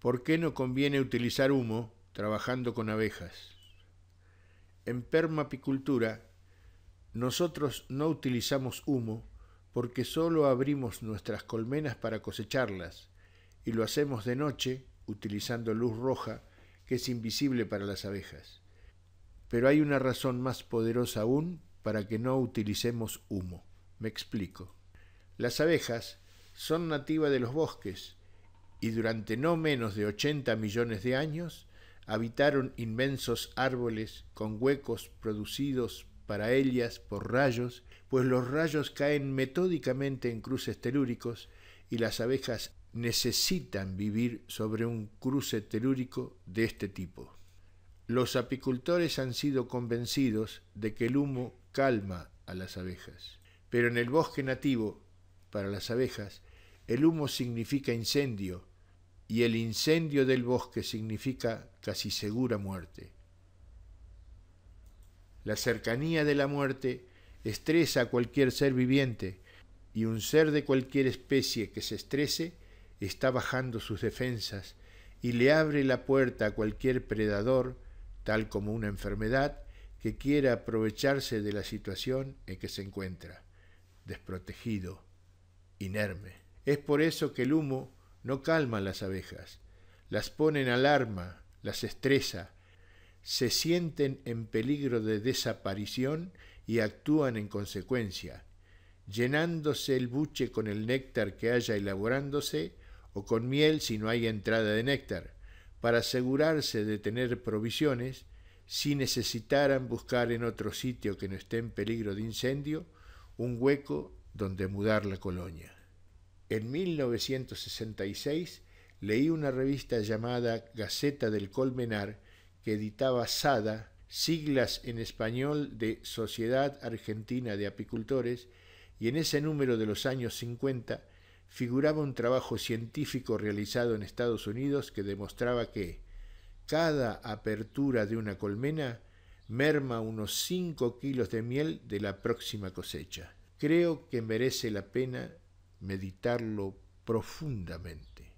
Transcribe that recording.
¿Por qué no conviene utilizar humo trabajando con abejas? En permapicultura, nosotros no utilizamos humo porque solo abrimos nuestras colmenas para cosecharlas y lo hacemos de noche utilizando luz roja que es invisible para las abejas. Pero hay una razón más poderosa aún para que no utilicemos humo. Me explico. Las abejas son nativas de los bosques y durante no menos de 80 millones de años habitaron inmensos árboles con huecos producidos para ellas por rayos, pues los rayos caen metódicamente en cruces telúricos y las abejas necesitan vivir sobre un cruce telúrico de este tipo. Los apicultores han sido convencidos de que el humo calma a las abejas, pero en el bosque nativo, para las abejas, el humo significa incendio y el incendio del bosque significa casi segura muerte. La cercanía de la muerte estresa a cualquier ser viviente y un ser de cualquier especie que se estrese está bajando sus defensas y le abre la puerta a cualquier predador, tal como una enfermedad, que quiera aprovecharse de la situación en que se encuentra, desprotegido, inerme. Es por eso que el humo no calman las abejas, las ponen alarma, las estresa, se sienten en peligro de desaparición y actúan en consecuencia, llenándose el buche con el néctar que haya elaborándose o con miel si no hay entrada de néctar, para asegurarse de tener provisiones si necesitaran buscar en otro sitio que no esté en peligro de incendio un hueco donde mudar la colonia. En 1966 leí una revista llamada Gaceta del Colmenar que editaba SADA, siglas en español de Sociedad Argentina de Apicultores, y en ese número de los años 50 figuraba un trabajo científico realizado en Estados Unidos que demostraba que cada apertura de una colmena merma unos 5 kilos de miel de la próxima cosecha. Creo que merece la pena meditarlo profundamente.